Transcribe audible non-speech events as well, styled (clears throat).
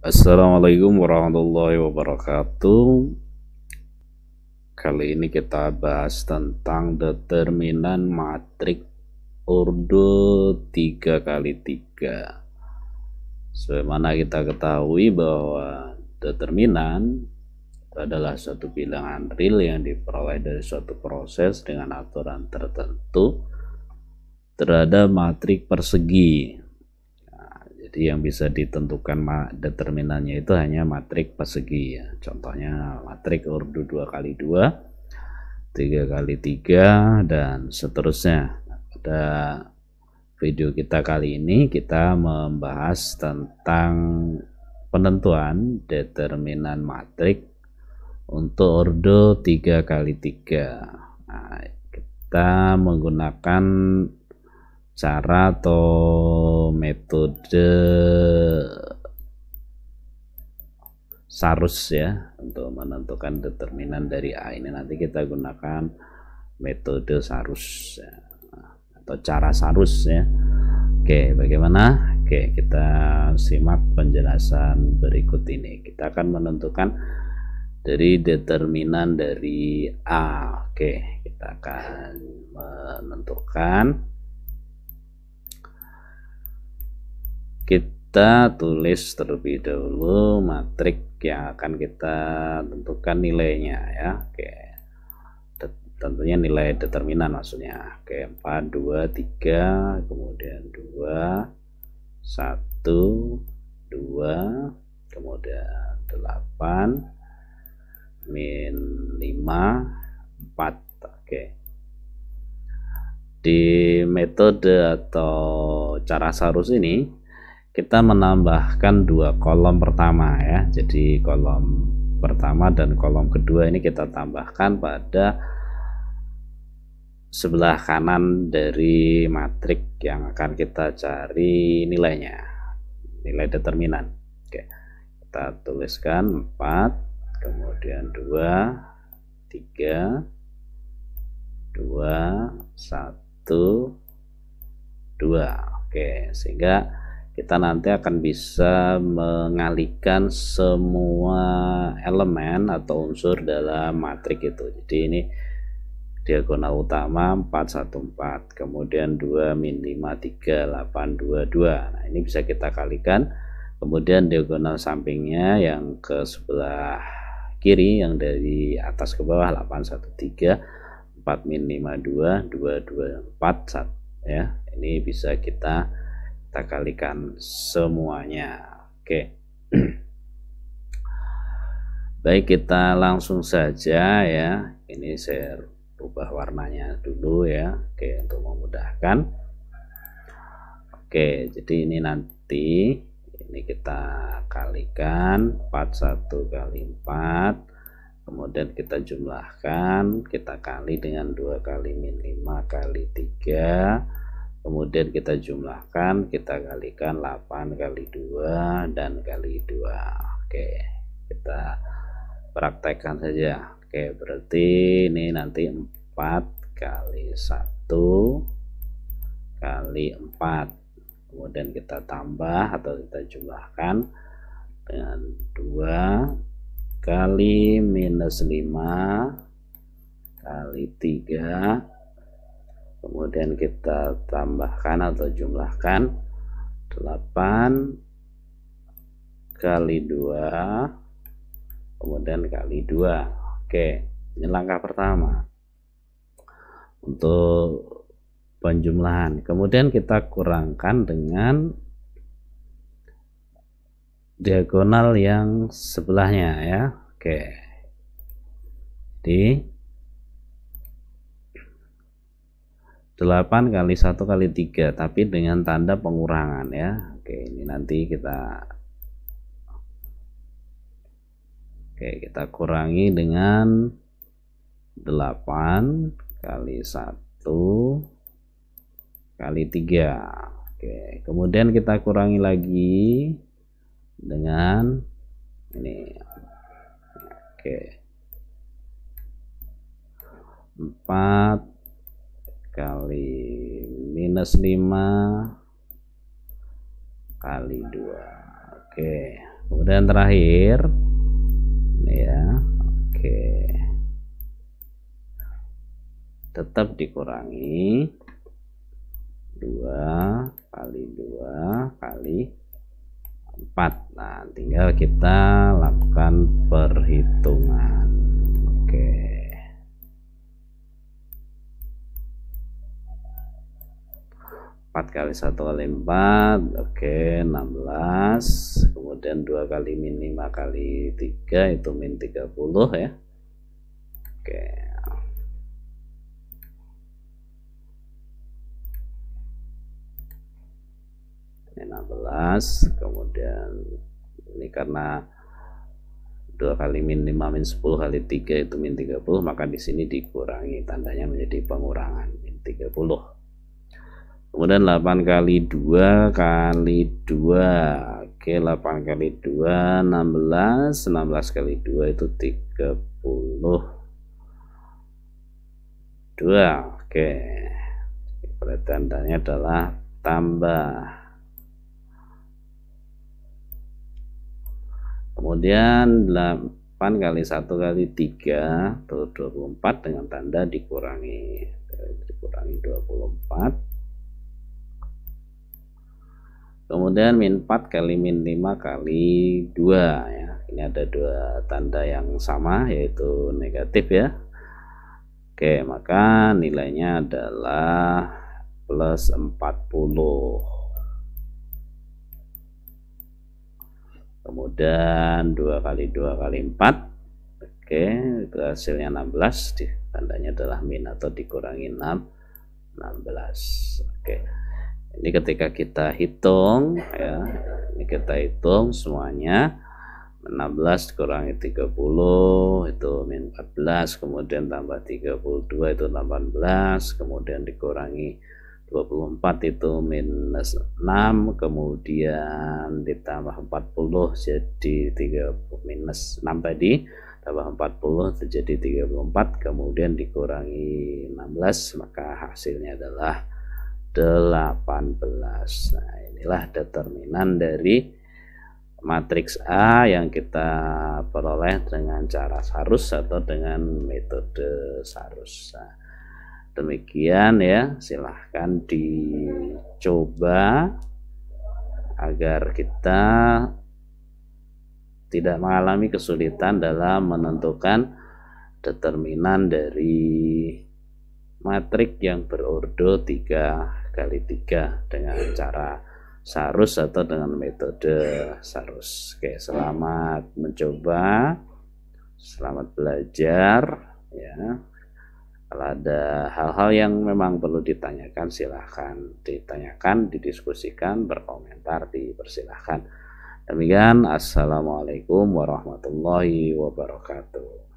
Assalamualaikum warahmatullahi wabarakatuh. Kali ini kita bahas tentang determinan matrik ordo 3 kali 3 Sebagaimana kita ketahui bahwa determinan itu adalah suatu bilangan real yang diperoleh dari suatu proses dengan aturan tertentu terhadap matrik persegi jadi yang bisa ditentukan determinannya itu hanya matriks persegi ya. Contohnya matriks ordo 2 kali dua, tiga kali tiga dan seterusnya. Pada video kita kali ini kita membahas tentang penentuan determinan matriks untuk ordo tiga kali tiga. Nah, kita menggunakan cara atau metode sarus ya untuk menentukan determinan dari A ini nanti kita gunakan metode sarus ya, atau cara sarus ya Oke bagaimana Oke kita simak penjelasan berikut ini kita akan menentukan dari determinan dari A Oke kita akan menentukan kita tulis terlebih dahulu matrik yang akan kita tentukan nilainya ya oke tentunya nilai determinan maksudnya oke 4 2 3 kemudian 2 1 2 kemudian 8 min 5 4 oke di metode atau cara sarus ini kita menambahkan dua kolom pertama ya jadi kolom pertama dan kolom kedua ini kita tambahkan pada sebelah kanan dari matrik yang akan kita cari nilainya nilai determinan Oke. kita tuliskan 4 kemudian 2 3 2 1 2 Oke sehingga kita nanti akan bisa mengalihkan semua elemen atau unsur dalam matrik itu jadi ini diagonal utama 414 kemudian 2 min 5 3 8 2 2 nah ini bisa kita kalikan kemudian diagonal sampingnya yang ke sebelah kiri yang dari atas ke bawah 813 4 min 5 2 2 2 4 1, ya ini bisa kita kita kalikan semuanya oke (clears throat) baik kita langsung saja ya ini saya ubah warnanya dulu ya oke untuk memudahkan oke jadi ini nanti ini kita kalikan 41 kali 4 kemudian kita jumlahkan kita kali dengan 2 kali min 5 kali 3 kemudian kita jumlahkan kita kalikan 8 kali 2 dan kali 2 oke kita praktekkan saja oke berarti ini nanti 4 kali 1 kali 4 kemudian kita tambah atau kita jumlahkan dengan 2 kali minus 5 kali 3 kemudian kita tambahkan atau jumlahkan 8 kali 2 kemudian kali 2 oke ini langkah pertama untuk penjumlahan kemudian kita kurangkan dengan diagonal yang sebelahnya ya oke di 8 kali 1 kali 3 tapi dengan tanda pengurangan ya oke ini nanti kita oke kita kurangi dengan 8 kali 1 kali 3 oke kemudian kita kurangi lagi dengan ini oke 4 kali minus 5 kali 2 oke kemudian terakhir ini ya oke tetap dikurangi 2 kali 2 kali 4 nah tinggal kita lakukan perhitungan 4 kali 1 kali 4 oke okay, 16 kemudian 2 kali min 5 kali 3 itu min 30 ya oke okay. 16 kemudian ini karena 2 kali min 5 min 10 kali 3 itu min 30 maka di sini dikurangi tandanya menjadi pengurangan min 30 oke kemudian 8 kali 2 kali 2 oke 8 kali 2 16 16 kali 2 itu 32 oke berarti adalah tambah kemudian 8 kali 1 kali 3 itu 24 dengan tanda dikurangi dikurangi 24 kemudian min 4 kali min 5 kali 2 ya ini ada dua tanda yang sama yaitu negatif ya oke maka nilainya adalah plus 40 kemudian 2 kali 2 kali 4 oke itu hasilnya 16 tandanya adalah min atau dikurangi 6 16 oke ini ketika kita hitung ya, ini kita hitung semuanya 16 dikurangi 30 itu min 14 kemudian tambah 32 itu 18 kemudian dikurangi 24 itu minus 6 kemudian ditambah 40 jadi 30 minus 6 tadi tambah 40 terjadi 34 kemudian dikurangi 16 maka hasilnya adalah 18. Nah, inilah determinan dari matriks A yang kita peroleh dengan cara sarus atau dengan metode sarus. Nah, demikian ya, silahkan dicoba agar kita tidak mengalami kesulitan dalam menentukan determinan dari matriks yang berordo 3 kali tiga dengan cara sarus atau dengan metode sarus. Oke, selamat mencoba, selamat belajar, ya. Kalau ada hal-hal yang memang perlu ditanyakan, silahkan ditanyakan, didiskusikan, berkomentar, dipersilahkan. Demikian, Assalamualaikum warahmatullahi wabarakatuh.